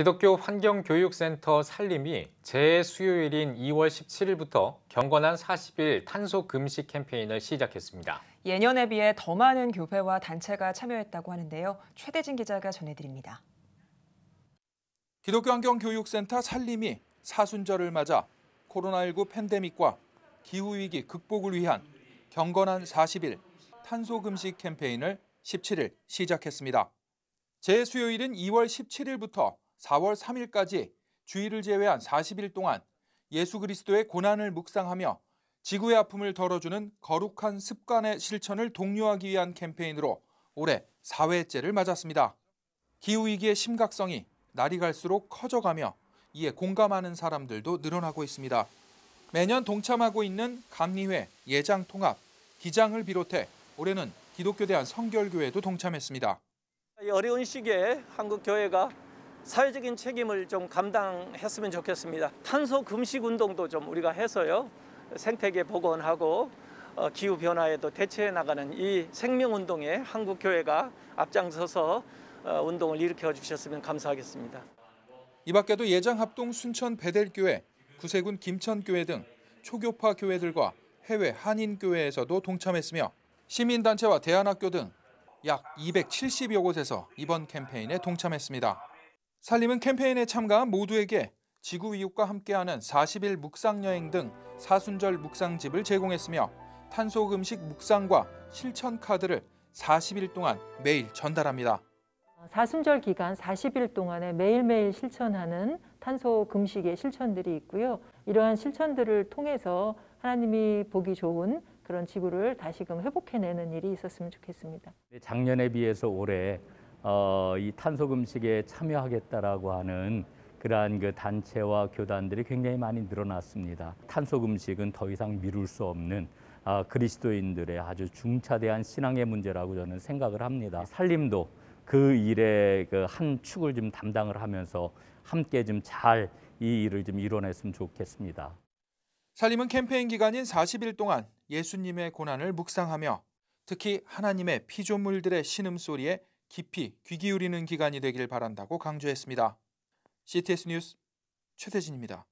기독교 환경교육센터 산림이 재 수요일인 2월 17일부터 경건한 40일 탄소 금식 캠페인을 시작했습니다. 예년에 비해 더 많은 교회와 단체가 참여했다고 하는데요. 최대진 기자가 전해드립니다. 기독교 환경교육센터 산림이 사순절을 맞아 코로나19 팬데믹과 기후위기 극복을 위한 경건한 40일 탄소 금식 캠페인을 17일 시작했습니다. 재 수요일인 2월 17일부터 4월 3일까지 주일을 제외한 40일 동안 예수 그리스도의 고난을 묵상하며 지구의 아픔을 덜어주는 거룩한 습관의 실천을 독려하기 위한 캠페인으로 올해 4회째를 맞았습니다. 기후위기의 심각성이 날이 갈수록 커져가며 이에 공감하는 사람들도 늘어나고 있습니다. 매년 동참하고 있는 감리회, 예장통합, 기장을 비롯해 올해는 기독교대한 성결교회도 동참했습니다. 어려운 시기에 한국교회가 사회적인 책임을 좀 감당했으면 좋겠습니다. 탄소 금식 운동도 좀 우리가 해서요. 생태계 복원하고 어, 기후 변화에도 대처해 나가는 이 생명 운동에 한국 교회가 앞장서서 어, 운동을 일으켜 주셨으면 감사하겠습니다. 이 밖에도 예장 합동 순천 베델교회, 구세군 김천교회 등 초교파 교회들과 해외 한인교회에서도 동참했으며 시민단체와 대안학교 등 약 270여 곳에서 이번 캠페인에 동참했습니다. 살림은 캠페인에 참가한 모두에게 지구위육과 함께하는 40일 묵상여행 등 사순절 묵상집을 제공했으며 탄소음식 묵상과 실천카드를 40일 동안 매일 전달합니다. 아, 사순절 기간 40일 동안에 매일매일 실천하는 탄소 금식의 실천들이 있고요. 이러한 실천들을 통해서 하나님이 보기 좋은 그런 지구를 다시금 회복해내는 일이 있었으면 좋겠습니다. 작년에 비해서 올해 어, 이 탄소 금식에 참여하겠다라고 하는 그러한 그 단체와 교단들이 굉장히 많이 늘어났습니다. 탄소 금식은 더 이상 미룰 수 없는 아, 그리스도인들의 아주 중차대한 신앙의 문제라고 저는 생각을 합니다. 살림도 그 일의 그한 축을 좀 담당을 하면서 함께 좀 잘 이 일을 좀 이뤄냈으면 좋겠습니다. 살림은 캠페인 기간인 40일 동안 예수님의 고난을 묵상하며 특히 하나님의 피조물들의 신음소리에 깊이 귀 기울이는 기간이 되길 바란다고 강조했습니다. CTS 뉴스 최태진입니다.